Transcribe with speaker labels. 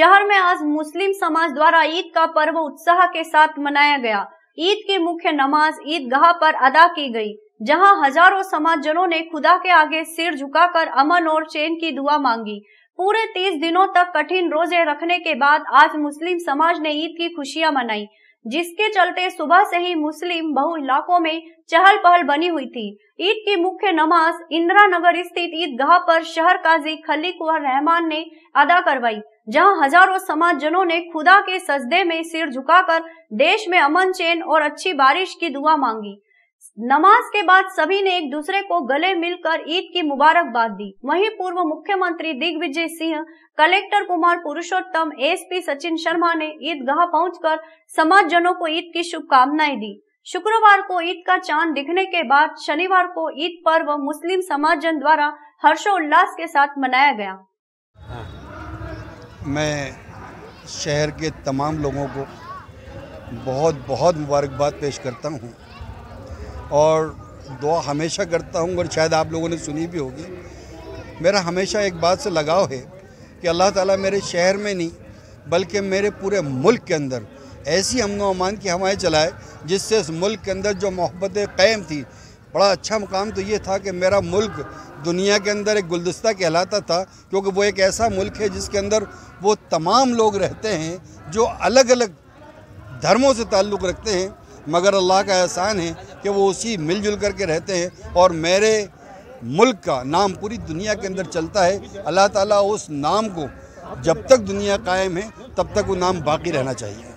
Speaker 1: शहर में आज मुस्लिम समाज द्वारा ईद का पर्व उत्साह के साथ मनाया गया ईद की मुख्य नमाज ईदगाह पर अदा की गई जहां हजारों समाजजनों ने खुदा के आगे सिर झुकाकर अमन और चैन की दुआ मांगी पूरे तीस दिनों तक कठिन रोजे रखने के बाद आज मुस्लिम समाज ने ईद की खुशियां मनाई जिसके चलते सुबह से ही मुस्लिम बहु इलाकों में चहल पहल बनी हुई थी ईद की मुख्य नमाज इंदिरा नगर स्थित ईदगाह पर शहर काजी खली खलीकुआ रहमान ने अदा करवाई जहां हजारों समाज जनों ने खुदा के सजदे में सिर झुकाकर देश में अमन चैन और अच्छी बारिश की दुआ मांगी नमाज के बाद सभी ने एक दूसरे को गले मिलकर ईद की मुबारकबाद दी वहीं पूर्व मुख्यमंत्री दिग्विजय सिंह कलेक्टर कुमार पुरुषोत्तम एसपी सचिन शर्मा ने ईदगाह पहुंचकर जनों को ईद की शुभकामनाएं दी शुक्रवार को ईद का चांद दिखने के बाद शनिवार को ईद पर्व मुस्लिम समाज जन द्वारा हर्षोल्लास के साथ मनाया गया हाँ।
Speaker 2: मैं शहर के तमाम लोगों को बहुत बहुत मुबारकबाद पेश करता हूँ और दुआ हमेशा करता हूँ और शायद आप लोगों ने सुनी भी होगी मेरा हमेशा एक बात से लगाव है कि अल्लाह ताला मेरे शहर में नहीं बल्कि मेरे पूरे मुल्क के अंदर ऐसी अमन अमान की हवाएँ चलाए जिससे इस मुल्क के अंदर जो मोहब्बत कैम थी बड़ा अच्छा मुकाम तो ये था कि मेरा मुल्क दुनिया के अंदर एक गुलदस्ता कहलाता था क्योंकि वो एक ऐसा मुल्क है जिसके अंदर वो तमाम लोग रहते हैं जो अलग अलग धर्मों से ताल्लुक़ रखते हैं मगर अल्लाह का एहसान है कि वो उसी मिलजुल करके रहते हैं और मेरे मुल्क का नाम पूरी दुनिया के अंदर चलता है अल्लाह ताला उस नाम को जब तक दुनिया कायम है तब तक वो नाम बाकी रहना चाहिए